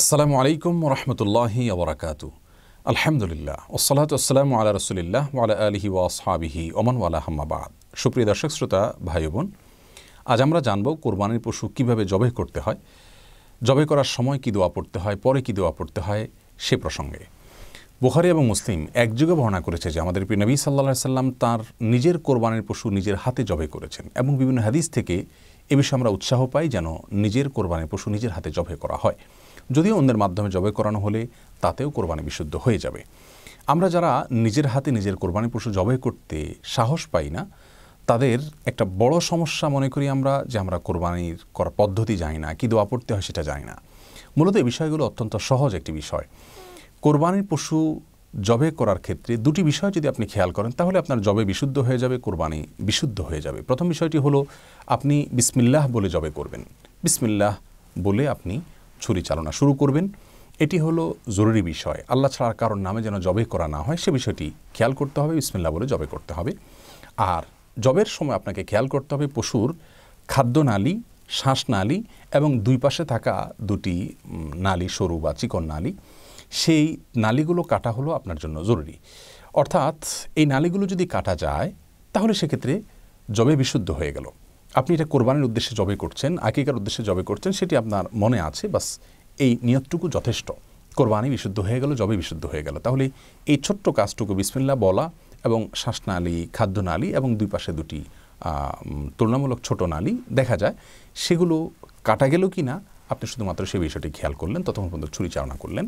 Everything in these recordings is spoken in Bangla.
আসসালামু আলাইকুম রহমতুল্লাহি আবরাকাত আলহামদুলিল্লাহ ওসলাত আসসালাম আলা রসুলিল্লাহ ওয়ালা আলহি ওয়াসহাবিহি ওমান ওয়ালা হাম্মাবাদ সুপ্রিয় দর্শক শ্রোতা ভাই বোন আজ আমরা জানব কোরবানির পশু কীভাবে জবে করতে হয় জবে করার সময় কী দোয়া পড়তে হয় পরে কী দোয়া পড়তে হয় সে প্রসঙ্গে বুখারি এবং মুসলিম একযুগে বর্ণনা করেছে যে আমাদের নবী সাল্লা সাল্লাম তার নিজের কোরবানির পশু নিজের হাতে জবে করেছেন এবং বিভিন্ন হাদিস থেকে এ বিষয়ে আমরা উৎসাহ পাই যেন নিজের কোরবানি পশু নিজের হাতে জবে করা হয় যদিও অন্যের মাধ্যমে জবে করানো হলে তাতেও কোরবানি বিশুদ্ধ হয়ে যাবে আমরা যারা নিজের হাতে নিজের কোরবানি পশু জবে করতে সাহস পাই না তাদের একটা বড় সমস্যা মনে করি আমরা যে আমরা কোরবানির করার পদ্ধতি জানি না কী দোয়া পড়তে হয় সেটা জানি না মূলত এই বিষয়গুলো অত্যন্ত সহজ একটি বিষয় কোরবানির পশু জবে করার ক্ষেত্রে দুটি বিষয় যদি আপনি খেয়াল করেন তাহলে আপনার জবে বিশুদ্ধ হয়ে যাবে কোরবানি বিশুদ্ধ হয়ে যাবে প্রথম বিষয়টি হলো আপনি বিসমিল্লাহ বলে জবে করবেন বিসমিল্লাহ বলে আপনি ছুরি চালনা শুরু করবেন এটি হলো জরুরি বিষয় আল্লাহ ছাড়ার কারণ নামে যেন জবে করা না হয় সে বিষয়টি খেয়াল করতে হবে বিসমিল্লাহ বলে জবে করতে হবে আর জবের সময় আপনাকে খেয়াল করতে হবে পশুর শ্বাস নালি এবং দুই পাশে থাকা দুটি নালি সরু বা চিকন নালী সেই নালিগুলো কাটা হলো আপনার জন্য জরুরি অর্থাৎ এই নালিগুলো যদি কাটা যায় তাহলে সেক্ষেত্রে জবে বিশুদ্ধ হয়ে গেল আপনি এটা কোরবানির উদ্দেশ্যে জবে করছেন আকিকার উদ্দেশ্যে জবে করছেন সেটি আপনার মনে আছে বাস এই নিয়তটুকু যথেষ্ট কোরবানি বিশুদ্ধ হয়ে গেল জবে বিশুদ্ধ হয়ে গেল তাহলে এই ছোট্ট কাজটুকু বিসমিল্লা বলা এবং শ্বাসনালী খাদ্যনালী এবং দুই পাশে দুটি তুলনামূলক ছোট নালী দেখা যায় সেগুলো কাটা গেল কি না আপনি শুধুমাত্র সেই বিষয়টি খেয়াল করলেন ততক্ষণ পর্যন্ত ছুরি চালনা করলেন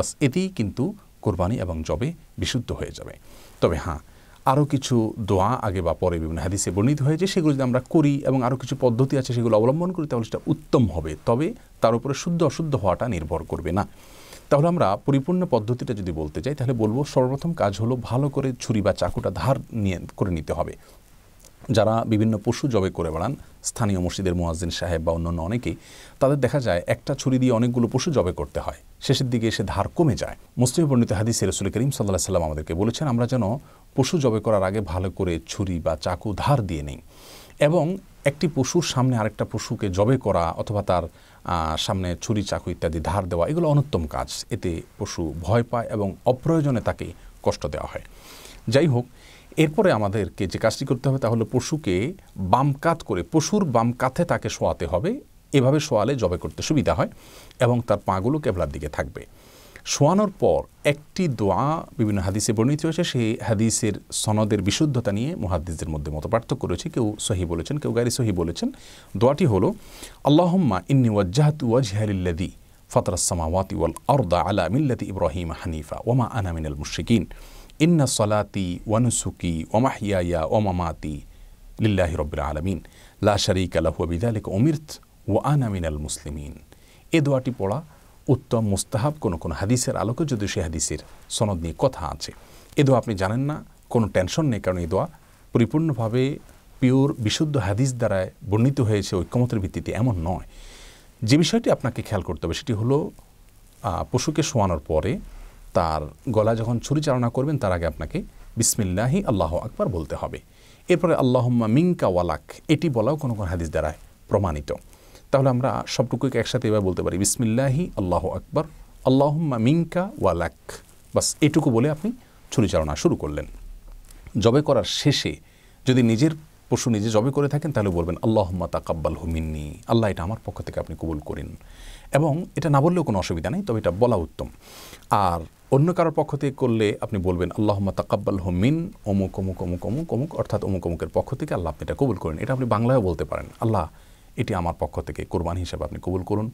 বাস এতেই কিন্তু কোরবানি এবং জবে বিশুদ্ধ হয়ে যাবে তবে হ্যাঁ আরও কিছু দোয়া আগে বা পরে বিভিন্ন হাদিসে বর্ণিত হয়েছে সেগুলো যদি আমরা করি এবং আরও কিছু পদ্ধতি আছে সেগুলো অবলম্বন করি তাহলে সেটা উত্তম হবে তবে তার উপরে শুদ্ধ অশুদ্ধ হওয়াটা নির্ভর করবে না তাহলে আমরা পরিপূর্ণ পদ্ধতিটা যদি বলতে চাই তাহলে বলবো সর্বপ্রথম কাজ হলো ভালো করে ছুরি বা চাকুটা ধার নিয়ে করে নিতে হবে যারা বিভিন্ন পশু জবে করে বেড়ান স্থানীয় মসজিদের মোয়াজিন সাহেব বা অন্য অন্য অনেকেই তাদের দেখা যায় একটা ছুরি দিয়ে অনেকগুলো পশু জবে করতে হয় শেষের দিকে এসে ধার কমে যায় মুসলিম বর্ণিত হাদিসে রসুল করিম সাল্লাহ সাল্লাম আমাদেরকে বলেছেন আমরা যেন পশু জবে করার আগে ভালো করে ছুরি বা চাকু ধার দিয়ে নিই এবং একটি পশুর সামনে আরেকটা পশুকে জবে করা অথবা তার সামনে ছুরি চাকু ইত্যাদি ধার দেওয়া এগুলো অনুত্তম কাজ এতে পশু ভয় পায় এবং অপ্রয়োজনে তাকে কষ্ট দেওয়া হয় যাই হোক এরপরে আমাদেরকে যে কাজটি করতে হবে তা হলো পশুকে বাম কাত করে পশুর বাম কাঁধে তাকে শোয়াতে হবে এভাবে শোয়ালে জবে করতে সুবিধা হয় এবং তার পাগুলো কেবলার দিকে থাকবে শোয়ানোর পর একটি দোয়া বিভিন্ন হাদিসে বর্ণিত হয়েছে সেই হাদিসের সনদের বিশুদ্ধতা নিয়ে মুহাদ্দিসদের মধ্যে মত পার্থক্য রয়েছে কেউ সহি বলেছেন কেউ গাড়ি সহি বলেছেন দোয়াটি হলো আল্লাহম্মা ইন্নি ওয়াজ্জাহাতু ওয়াজহালিল্লাদি ফতরাসমাওয়াতি ওয়াল আরদা আলা মিল্লাতি ইব্রাহিম হানিফা ওমা আনা মিনাল মুশরিকিন ইন্না সলাতি ওয়ানুসুকি ওমাহিয়া ওমামাতি লিল্লাহি রব্বিল আলমিন লা শরিক আলাহু বিদালিক উমিরত ও আনামিনাল মুসলিমিন এ দোয়াটি পড়া উত্তম মুস্তাহাব কোনো কোনো হাদিসের আলোকে যদি সে হাদিসের সনদ নিয়ে কথা আছে এ দোয়া আপনি জানেন না কোনো টেনশন নেই কারণ এ দোয়া পরিপূর্ণভাবে পিওর বিশুদ্ধ হাদিস দ্বারা বর্ণিত হয়েছে ঐক্যমতের ভিত্তিতে এমন নয় যে বিষয়টি আপনাকে খেয়াল করতে হবে সেটি হলো পশুকে শোয়ানোর পরে তার গলা যখন ছুরি চালনা করবেন তার আগে আপনাকে বিসমিল্লাহি আল্লাহ আকবার বলতে হবে এরপরে আল্লাহম্মা মিঙ্কা ওয়ালাক এটি বলাও কোনো কোনো হাদিস দ্বারায় প্রমাণিত তাহলে আমরা সবটুকুকে একসাথে এবার বলতে পারি বিসমিল্লাহি আল্লাহ আকবর আল্লাহ মিঙ্কা ওয়ালাক বাস এটুকু বলে আপনি ছুরিচালনা শুরু করলেন জবে করার শেষে যদি নিজের পশু নিজে জবে করে থাকেন তাহলে বলবেন আল্লাহম্মা তাকাব্বাল হুমিন্নি আল্লাহ এটা আমার পক্ষ থেকে আপনি কবুল করেন এবং এটা না বললেও কোনো অসুবিধা নেই তবে এটা বলা উত্তম আর অন্য কারোর পক্ষ থেকে করলে আপনি বলবেন আল্লাহম্মা তাকাব্বাল হুমিন অমুক অমুক অমুক অমুক অমুক অর্থাৎ অমুক অমুকের পক্ষ থেকে আল্লাহ আপনি এটা কবুল করেন এটা আপনি বাংলায়ও বলতে পারেন আল্লাহ এটি আমার পক্ষ থেকে কোরবানি হিসাবে আপনি কবুল করুন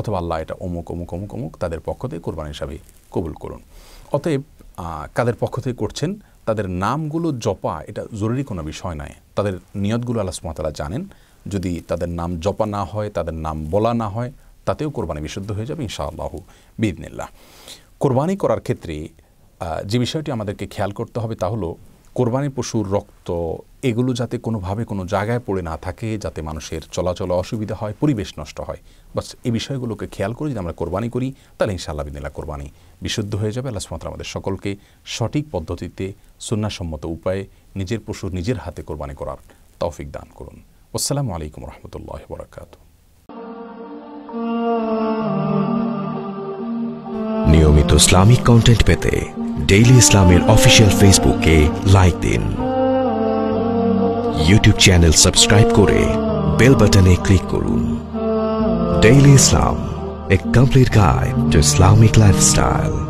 অথবা আল্লাহ এটা অমুক অমুক অমুক অমুক তাদের পক্ষ থেকে কোরবানি হিসাবে কবুল করুন অতএব কাদের পক্ষ থেকে করছেন তাদের নামগুলো জপা এটা জরুরি কোনো বিষয় নয় তাদের নিয়তগুলো আল্লাহ সুমাতারা জানেন যদি তাদের নাম জপা না হয় তাদের নাম বলা না হয় তাতেও কোরবানি বিশুদ্ধ হয়ে যাবে ইনশাআল্লাহ বিদিনিল্লাহ কোরবানি করার ক্ষেত্রে যে বিষয়টি আমাদেরকে খেয়াল করতে হবে তা হলো কোরবানি পশুর রক্ত এগুলো যাতে কোনোভাবে কোনো জায়গায় পড়ে না থাকে যাতে মানুষের চলাচল অসুবিধা হয় পরিবেশ নষ্ট হয় বাস এই বিষয়গুলোকে খেয়াল করে যদি আমরা কোরবানি করি তাহলে ইনশাআল্লাহ বিদিনা কোরবানি বিশুদ্ধ হয়ে যাবে আল্লাহ সুমাত্রা আমাদের সকলকে সঠিক পদ্ধতিতে সুন্নাসম্মত উপায়ে নিজের পশুর নিজের হাতে কোরবানি করার তৌফিক দান করুন আসসালামু আলাইকুম রহমতুল্লাহ বরাকাত নিয়মিত ইসলামিক কন্টেন্ট পেতে ডেইলি ইসলামের অফিসিয়াল ফেসবুকে লাইক দিন ইউটিউব চ্যানেল সাবস্ক্রাইব করে বেল বাটনে ক্লিক করুন daily Islam a complete guide to Islamic lifestyle